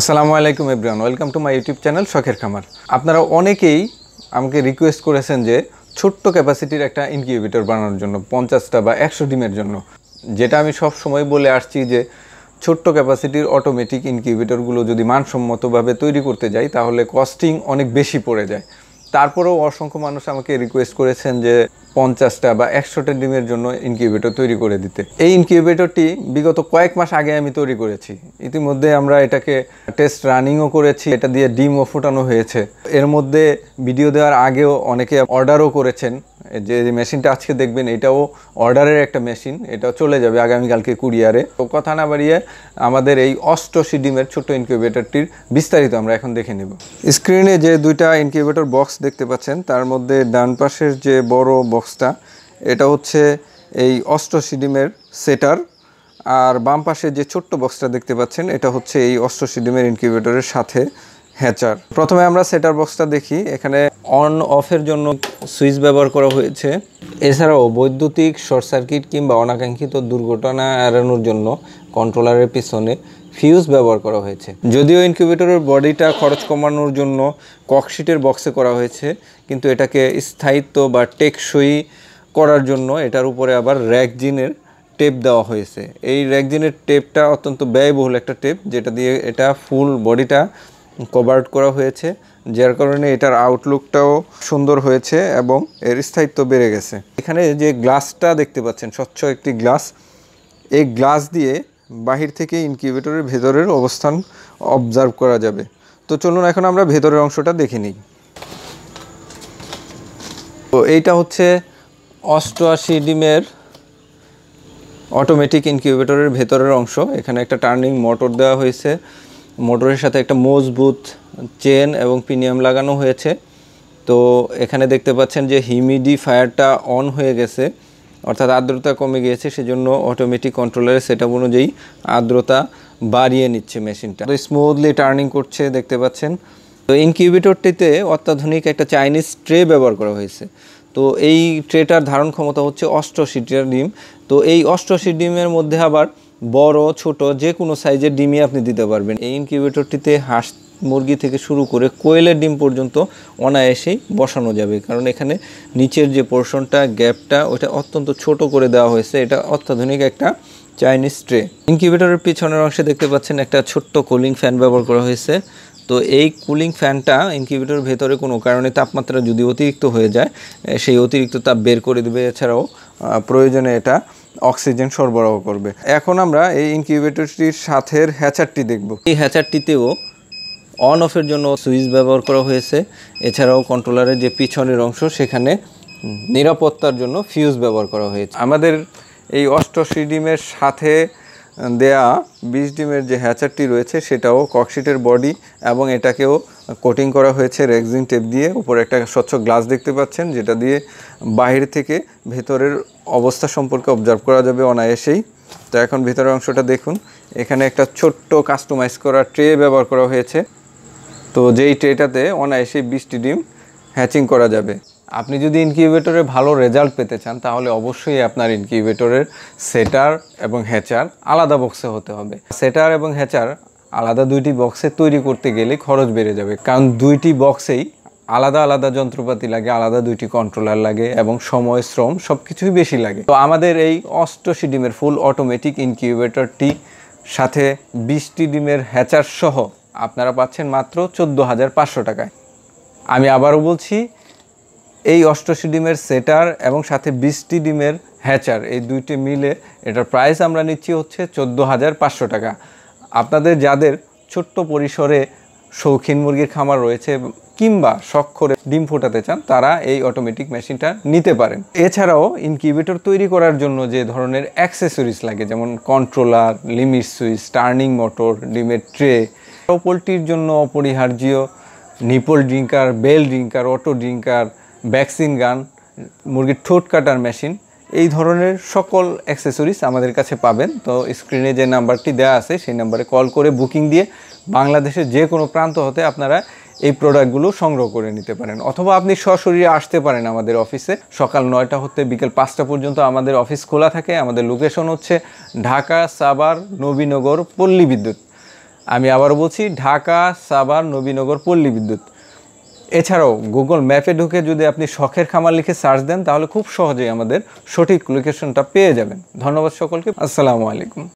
আসসালামু আলাইকুম everyone welcome to my YouTube channel শখের খামার আপনারা অনেকেই আমাকে রিকোয়েস্ট করেছেন যে ছোট্ট ক্যাপাসিটির একটা ইনকিউবেটর বানানোর জন্য পঞ্চাশটা বা একশো ডিমের জন্য যেটা আমি সব সময় বলে আসছি যে ছোট্ট ক্যাপাসিটির অটোমেটিক ইনকিউবেটরগুলো যদি মানসম্মতভাবে তৈরি করতে যাই তাহলে কস্টিং অনেক বেশি পড়ে যায় তারপরেও অসংখ্য মানুষ আমাকে রিকোয়েস্ট করেছেন যে পঞ্চাশটা বা একশোটা ডিমের জন্য ইনকিউবেটর তৈরি করে দিতে এই ইনকিউবেটরটি বিগত কয়েক মাস আগে আমি তৈরি করেছি ইতিমধ্যে আমরা এটাকে টেস্ট রানিংও করেছি এটা দিয়ে ডিমও ফোটানো হয়েছে এর মধ্যে ভিডিও দেওয়ার আগেও অনেকে অর্ডারও করেছেন যে মেশিনটা আজকে দেখবেন এটাও অর্ডারের একটা মেশিন এটাও চলে যাবে আগামীকালকে কুরিয়ারে তো কথা না বাড়িয়ে আমাদের এই অষ্ট সিডিমের ছোট ইনকিউবেটরটির বিস্তারিত আমরা এখন দেখে নেব স্ক্রিনে যে দুইটা ইনকিউবেটর বক্স দেখতে পাচ্ছেন তার মধ্যে ডান পাশের যে বড় বক্সটা এটা হচ্ছে এই অষ্ট সিডিমের সেটার আর বাম পাশে যে ছোট্ট বক্সটা দেখতে পাচ্ছেন এটা হচ্ছে এই অষ্ট সিডিমের ইনকিউবেটরের সাথে হ্যাচার প্রথমে আমরা সেটার বক্সটা দেখি এখানে অন অফের জন্য সুইচ ব্যবহার করা হয়েছে এছাড়াও বৈদ্যুতিক শর্ট সার্কিট কিংবা অনাকাঙ্ক্ষিত দুর্ঘটনা এড়ানোর জন্য কন্ট্রোলারের পিছনে ফিউজ ব্যবহার করা হয়েছে যদিও ইনকিউবেটরের বডিটা খরচ কমানোর জন্য ককশিটের বক্সে করা হয়েছে কিন্তু এটাকে স্থায়িত্ব বা টেকসই করার জন্য এটার উপরে আবার র্যাকজিনের টেপ দেওয়া হয়েছে এই র্যাকজিনের টেপটা অত্যন্ত ব্যয়বহুল একটা টেপ যেটা দিয়ে এটা ফুল বডিটা কভার্ড করা হয়েছে যার কারণে এটার আউটলুকটাও সুন্দর হয়েছে এবং এর স্থায়িত্ব বেড়ে গেছে এখানে যে গ্লাসটা দেখতে পাচ্ছেন স্বচ্ছ একটি গ্লাস এই গ্লাস দিয়ে বাহির থেকে ইনকিউবেটরের ভেতরের অবস্থান অবজার্ভ করা যাবে তো চলুন এখন আমরা ভেতরের অংশটা দেখে নিই তো এইটা হচ্ছে অষ্টআশি ডিমের অটোমেটিক ইনকিউবেটরের ভেতরের অংশ এখানে একটা টার্নিং মোটর দেওয়া হয়েছে মোটরের সাথে একটা মজবুত চেন এবং প্রিমিয়াম লাগানো হয়েছে তো এখানে দেখতে পাচ্ছেন যে হিউমিডিফায়ারটা অন হয়ে গেছে অর্থাৎ আর্দ্রতা কমে গিয়েছে সেজন্য অটোমেটিক কন্ট্রোলারের সেট অনুযায়ী আর্দ্রতা বাড়িয়ে নিচ্ছে মেশিনটা তো স্মুথলি টার্নিং করছে দেখতে পাচ্ছেন তো ইনকিউবিটরটিতে অত্যাধুনিক একটা চাইনিজ ট্রে ব্যবহার করা হয়েছে তো এই ট্রেটার ধারণ ক্ষমতা হচ্ছে অষ্ট অষ্টশিটির ডিম তো এই অষ্টশি ডিমের মধ্যে আবার বড় ছোট যে কোনো সাইজের ডিমই আপনি দিতে পারবেন এই ইনকিউবেটরটিতে হাঁস মুরগি থেকে শুরু করে কোয়েলের ডিম পর্যন্ত অনায়াসেই বসানো যাবে কারণ এখানে নিচের যে পোর্শনটা গ্যাপটা ওটা অত্যন্ত ছোট করে দেওয়া হয়েছে এটা অত্যাধুনিক একটা চাইনিজ ট্রে ইনকিউবেটরের পিছনের অংশে দেখতে পাচ্ছেন একটা ছোট্ট কুলিং ফ্যান ব্যবহার করা হয়েছে তো এই কুলিং ফ্যানটা ইনকিউবেটরের ভেতরে কোনো কারণে তাপমাত্রা যদি অতিরিক্ত হয়ে যায় সেই অতিরিক্ত তাপ বের করে দেবে এছাড়াও প্রয়োজনে এটা অক্সিজেন সরবরাহ করবে এখন আমরা এই ইনকিউবেটরটির সাথের হ্যাচারটি দেখব এই হ্যাচারটিতেও অন অফের জন্য সুইচ ব্যবহার করা হয়েছে এছাড়াও কন্ট্রোলারের যে পিছনের অংশ সেখানে নিরাপত্তার জন্য ফিউজ ব্যবহার করা হয়েছে আমাদের এই অষ্ট সিডিমের সাথে দেয়া বিষ ডিমের যে হ্যাচারটি রয়েছে সেটাও ককশিটের বডি এবং এটাকেও কোটিং করা হয়েছে রেক্সিং টেপ দিয়ে উপরে একটা স্বচ্ছ গ্লাস দেখতে পাচ্ছেন যেটা দিয়ে বাহির থেকে ভেতরের অবস্থা সম্পর্কে অবজার্ভ করা যাবে অনায়াসেই তো এখন ভেতরের অংশটা দেখুন এখানে একটা ছোট্ট কাস্টমাইজ করা ট্রে ব্যবহার করা হয়েছে তো যেই ট্রেটাতে অনায়াসেই বিশটি ডিম হ্যাচিং করা যাবে আপনি যদি ইনকিউবেটরে ভালো রেজাল্ট পেতে চান তাহলে অবশ্যই আপনার ইনকিউবেটরের সেটার এবং হ্যাচার আলাদা বক্সে হতে হবে সেটার এবং হ্যাচার আলাদা দুইটি বক্সে তৈরি করতে গেলে খরচ বেড়ে যাবে কারণ দুইটি বক্সেই আলাদা আলাদা যন্ত্রপাতি লাগে আলাদা দুইটি কন্ট্রোলার লাগে এবং সময় শ্রম সব কিছুই বেশি লাগে তো আমাদের এই অষ্টশি ডিমের ফুল অটোমেটিক ইনকিউবেটরটি সাথে বিশটি ডিমের হ্যাচার সহ আপনারা পাচ্ছেন মাত্র চোদ্দো হাজার পাঁচশো টাকায় আমি আবারও বলছি এই অষ্টশি ডিমের সেটার এবং সাথে বিশটি ডিমের হ্যাচার এই দুইটি মিলে এটার প্রাইস আমরা নিচ্ছি হচ্ছে চোদ্দো হাজার পাঁচশো টাকা আপনাদের যাদের ছোট্ট পরিসরে শৌখিন মুরগির খামার রয়েছে কিংবা শখ করে ডিম ফোটাতে চান তারা এই অটোমেটিক মেশিনটা নিতে পারেন এছাড়াও ইনকিউবেটর তৈরি করার জন্য যে ধরনের অ্যাক্সেসরিজ লাগে যেমন controller limit switch turning motor ডিমের ট্রে পোলট্রির জন্য অপরিহার্য nipple drinker bell drinker auto drinker vaccine gun মুরগির ঠোঁট কাটার মেশিন এই ধরনের সকল অ্যাক্সেসরিজ আমাদের কাছে পাবেন তো স্ক্রিনে যে নাম্বারটি দেওয়া আছে সেই নাম্বারে কল করে বুকিং দিয়ে বাংলাদেশের যে কোনো প্রান্ত হতে আপনারা এই প্রোডাক্টগুলো সংগ্রহ করে নিতে পারেন অথবা আপনি সশরী আসতে পারেন আমাদের অফিসে সকাল নয়টা হতে বিকেল পাঁচটা পর্যন্ত আমাদের অফিস খোলা থাকে আমাদের লোকেশন হচ্ছে ঢাকা সাবার নবীনগর পল্লী বিদ্যুৎ আমি আবার বলছি ঢাকা সাবার নবীনগর পল্লী বিদ্যুৎ এছাড়াও গুগল ম্যাপে ঢুকে যদি আপনি শখের খামার লিখে সার্চ দেন তাহলে খুব সহজেই আমাদের সঠিক লোকেশনটা পেয়ে যাবেন ধন্যবাদ সকলকে আসসালামু আলাইকুম